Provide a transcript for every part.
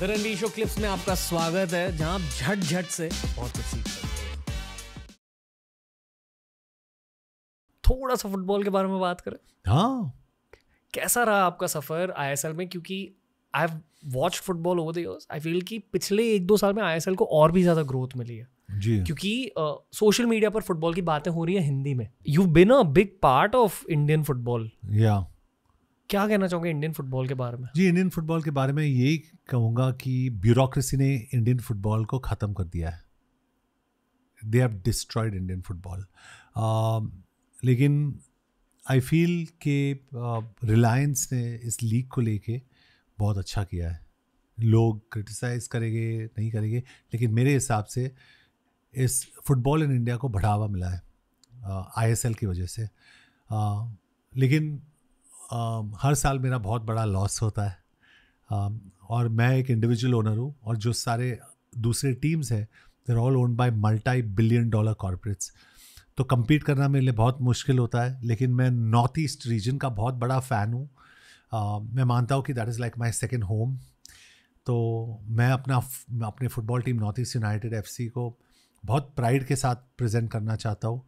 The Ranveer show clips में आपका स्वागत है जहां आप झट झट से बहुत कुछ सीख सकते थोड़ा सा फुटबॉल के बारे में बात करें हाँ कैसा रहा आपका सफर आईएसएल में क्योंकि I have watch football over the years I feel कि पिछले एक दो साल में आईएसएल को और भी ज़्यादा ग्रोथ मिली है जी क्योंकि सोशल uh, मीडिया पर फुटबॉल की बातें हो रही है हिंदी में you been a big part of Indian football या क्या कहना चाहोगे इंडियन फुटबॉल के बारे में जी इंडियन फुटबॉल के बारे में यही कहूँगा कि ब्यूरोक्रेसी ने इंडियन फुटबॉल को ख़त्म कर दिया है they have destroyed Indian football लेकिन आई फील के रिलायंस ने इस लीग को लेके बहुत अच्छा किया है लोग क्रिटिसाइज़ करेंगे नहीं करेंगे लेकिन मेरे हिसाब से इस फुटबॉल इन इंडिया को बढ़ावा मिला है आई एस एल की वजह से uh, लेकिन Um, हर साल मेरा बहुत बड़ा लॉस होता है um, और मैं एक इंडिविजुअल ओनर हूँ और जो सारे दूसरे टीम्स हैं they're all own by multi billion dollar corporates तो कम्पीट करना मेरे लिए बहुत मुश्किल होता है लेकिन मैं नॉर्थ ईस्ट रीजन का बहुत बड़ा फ़ैन हूँ um, मैं मानता हूँ कि that is like my second home तो मैं अपना अपने football team North East United F को बहुत प्राइड के साथ प्रेजेंट करना चाहता हूँ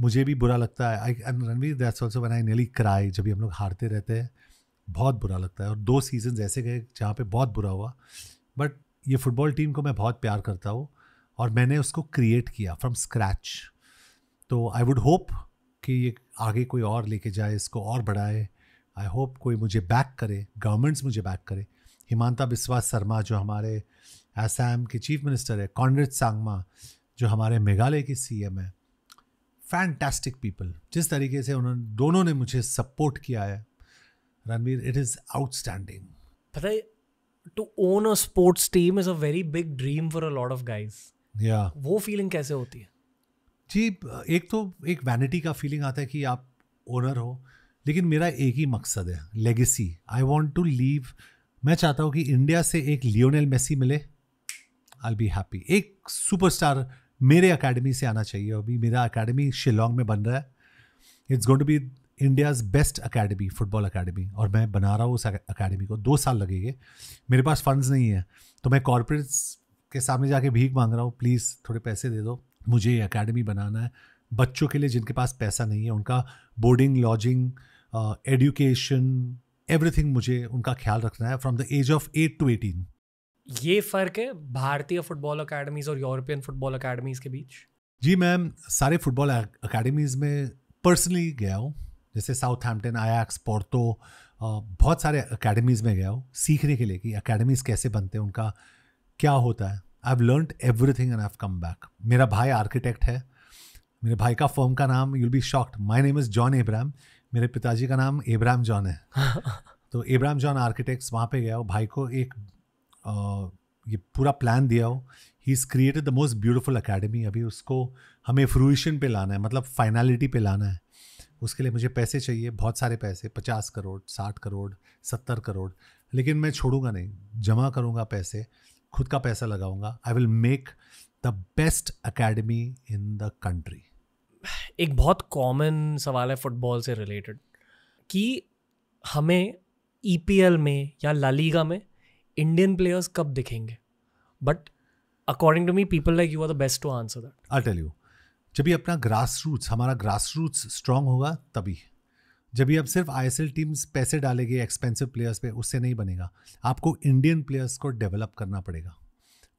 मुझे भी बुरा लगता है I and Ranveer that's also one I nearly cry जब भी हम लोग हारते रहते हैं बहुत बुरा लगता है और दो सीजन ऐसे गए जहाँ पे बहुत बुरा हुआ बट ये फुटबॉल टीम को मैं बहुत प्यार करता हूँ और मैंने उसको क्रिएट किया फ्रॉम स्क्रैच तो आई वुड होप कि ये आगे कोई और लेके जाए इसको और बढ़ाए आई होप कोई मुझे बैक करे गवर्नमेंट्स मुझे बैक करे हिमांता बिस्वा शर्मा जो हमारे असम के चीफ मिनिस्टर है कॉन्रेड सांगमा जो हमारे मेघालय के सीएम है फैंटेस्टिक पीपल जिस तरीके से उन्होंने दोनों ने मुझे सपोर्ट किया है रणवीर इट इज़ आउटस्टैंडिंग पता to own a sports team is a very big dream for a lot of guys या वो फीलिंग कैसे होती है जी एक तो एक वैनिटी का फीलिंग आता है कि आप ओनर हो लेकिन मेरा एक ही मकसद है legacy I want to leave मैं चाहता हूँ कि इंडिया से एक लियोनेल मेसी मिले आई बी हैप्पी एक सुपरस्टार मेरे अकेडमी से आना चाहिए अभी मेरा अकेडमी शिलोंग में बन रहा है it's going to be India's best academy football academy और मैं बना रहा हूँ उस अकेडमी को दो साल लगेंगे मेरे पास फंड्स नहीं है तो मैं कॉरपोरेट्स के सामने जाके भीख मांग रहा हूँ प्लीज़ थोड़े पैसे दे दो मुझे ये अकेडमी बनाना है बच्चों के लिए जिनके पास पैसा नहीं है उनका बोर्डिंग लॉजिंग एडुकेशन एवरीथिंग मुझे उनका ख्याल रखना है from the age of eight to eighteen ये फ़र्क है भारतीय फुटबॉल अकेडमीज़ और यूरोपियन फुटबॉल अकेडमीज़ के बीच जी मैम सारे फुटबॉल अकेडमीज़ में पर्सनली गया हूँ जैसे साउथ हैम्पटन आयाक्स पोर्टो बहुत सारे अकेडमीज़ में गया हूँ सीखने के लिए कि अकेडमीज़ कैसे बनते हैं उनका क्या होता है I have learn everything and I come back मेरा भाई आर्किटेक्ट है मेरे भाई का फॉर्म का नाम you'll be shocked my name is John Abraham मेरे पिताजी का नाम एब्राहम जॉन है तो एब्राहम जॉन आर्किटेक्ट्स वहाँ पे गया हो भाई को एक ये पूरा प्लान दिया हो he is created the most beautiful academy अभी उसको हमें फ्रूशन पे लाना है मतलब फाइनलिटी पे लाना है उसके लिए मुझे पैसे चाहिए बहुत सारे पैसे पचास करोड़ साठ करोड़ सत्तर करोड़ लेकिन मैं छोड़ूंगा नहीं जमा करूँगा पैसे खुद का पैसा लगाऊंगा I will make the best academy in the country एक बहुत कॉमन सवाल है फुटबॉल से रिलेटेड कि हमें ई e में या लालीगा में इंडियन प्लेयर्स कब दिखेंगे but according to me people like you are the best to answer that I tell you जब भी अपना ग्रास रूट्स हमारा ग्रास रूट्स स्ट्रांग होगा तभी जब भी अब सिर्फ आई टीम्स पैसे डालेंगे एक्सपेंसिव प्लेयर्स पे उससे नहीं बनेगा आपको इंडियन प्लेयर्स को डेवलप करना पड़ेगा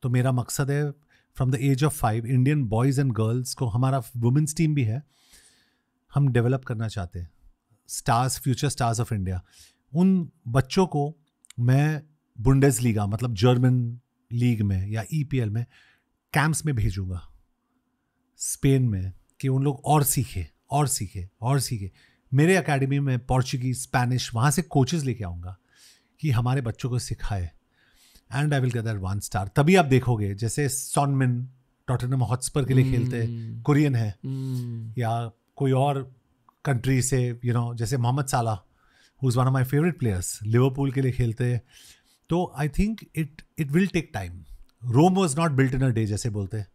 तो मेरा मकसद है from the age of five Indian boys and girls को हमारा वुमेंस टीम भी है हम डेवलप करना चाहते हैं stars future stars of India उन बच्चों को मैं लीगा मतलब जर्मन लीग में या ईपीएल e में कैंप्स में भेजूंगा स्पेन में कि उन लोग और सीखे और सीखे और सीखे मेरे एकेडमी में पोर्चुगीज स्पेनिश वहाँ से कोचेस लेके आऊँगा कि हमारे बच्चों को सिखाए and I will gather one star तभी आप देखोगे जैसे सोनमिन टॉटनम हॉटस्पर के लिए खेलते hmm. हैं कुरियन hmm. है या कोई और कंट्री से यू you नो know, जैसे Mohamed Salah who is one of my favourite players Liverpool के लिए खेलते तो I think it it will take time Rome was not built in a day जैसे बोलते हैं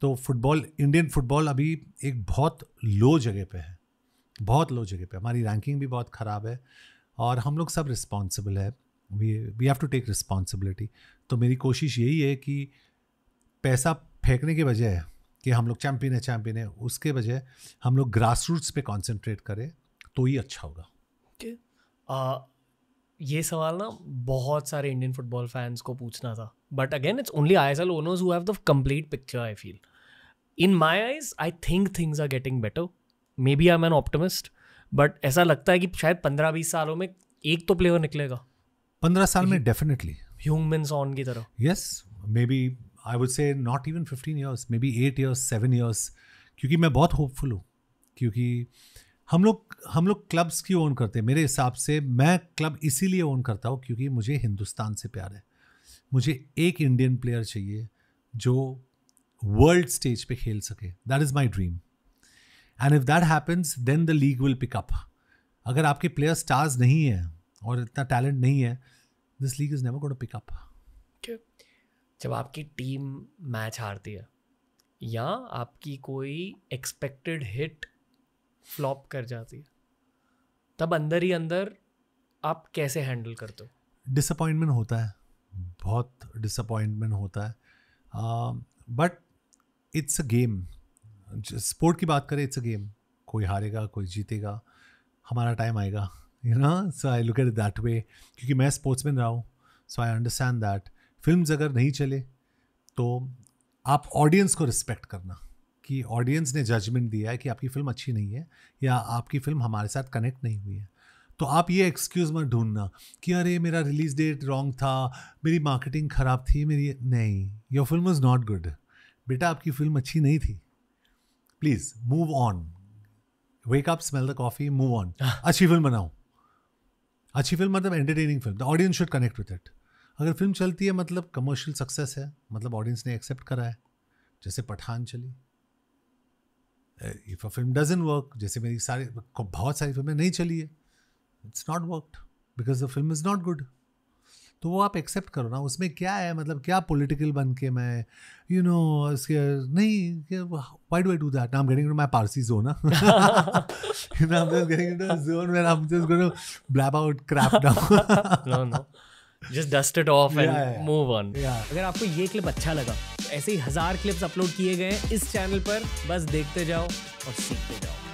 तो फुटबॉल इंडियन फुटबॉल अभी एक बहुत लो जगह पे है बहुत लो जगह पे हमारी रैंकिंग भी बहुत ख़राब है और हम लोग सब रिस्पॉन्सिबल है we we have to take responsibility तो मेरी कोशिश यही है कि पैसा फेंकने के बजाय कि हम लोग चैम्पियन है चैम्पियन है उसके बजाय हम लोग ग्रास रूट्स पे कॉन्सेंट्रेट करें तो ही अच्छा होगा okay. uh, ये सवाल ना बहुत सारे इंडियन फुटबॉल फैंस को पूछना था but again it's only I S L owners have the complete picture I feel in my eyes I think things are getting better maybe I am an optimist but ऐसा लगता है कि शायद पंद्रह बीस सालों में एक तो प्लेयर निकलेगा पंद्रह साल में डेफिनेटली ह्यूमन ऑन की तरह yes maybe I would say not even fifteen years maybe eight years seven years क्योंकि मैं बहुत होपफुल हूँ क्योंकि हम लोग हम लोग क्लब्स क्यों ओन करते हैं मेरे हिसाब से मैं क्लब इसीलिए ओन करता हूँ क्योंकि मुझे हिंदुस्तान से प्यार है मुझे एक इंडियन प्लेयर चाहिए जो वर्ल्ड स्टेज पे खेल सके that is my dream and if that happens then the league will pick up अगर आपके प्लेयर स्टार्स नहीं है और इतना टैलेंट नहीं है this league is never got to pick up जब आपकी टीम मैच हारती है या आपकी कोई एक्सपेक्टेड हिट फ्लॉप कर जाती है तब अंदर ही अंदर आप कैसे हैंडल करते हो डिसअपॉइंटमेंट होता है बहुत डिसअपॉइंटमेंट होता है but it's a game sport की बात करें इट्स अ गेम कोई हारेगा कोई जीतेगा हमारा टाइम आएगा you know so I look at that way क्योंकि मैं स्पोर्ट्स मैन रहा हूँ so I understand that film अगर नहीं चले तो आप ऑडियंस को रिस्पेक्ट करना आपकी ऑडियंस ने जजमेंट दिया है कि आपकी फ़िल्म अच्छी नहीं है या आपकी फ़िल्म हमारे साथ कनेक्ट नहीं हुई है तो आप ये एक्सक्यूज़ मत ढूंढना कि अरे मेरा रिलीज डेट रॉन्ग था मेरी मार्केटिंग ख़राब थी मेरी नहीं your film was not good बेटा आपकी फिल्म अच्छी नहीं थी please move on wake up smell the coffee move on अच्छी फिल्म बनाओ अच्छी फिल्म मतलब entertaining film the audience should connect with it अगर फिल्म चलती है मतलब कमर्शियल सक्सेस है मतलब ऑडियंस ने एक्सेप्ट करा है जैसे पठान चली if a film doesn't work जैसे मेरी सारी बहुत सारी फिल्में नहीं चली है it's not worked because the film is not good तो वो आप एक्सेप्ट करो ना उसमें क्या है मतलब क्या पॉलिटिकल बन के मैं यू नो इसके नहीं why do do that I am getting my Parsi zone ना zone I am just going out crap down just dust it off and move on अगर आपको ये क्लिप अच्छा लगा तो ऐसे ही हजार क्लिप्स अपलोड किए गए हैं इस चैनल पर बस देखते जाओ और सीखते जाओ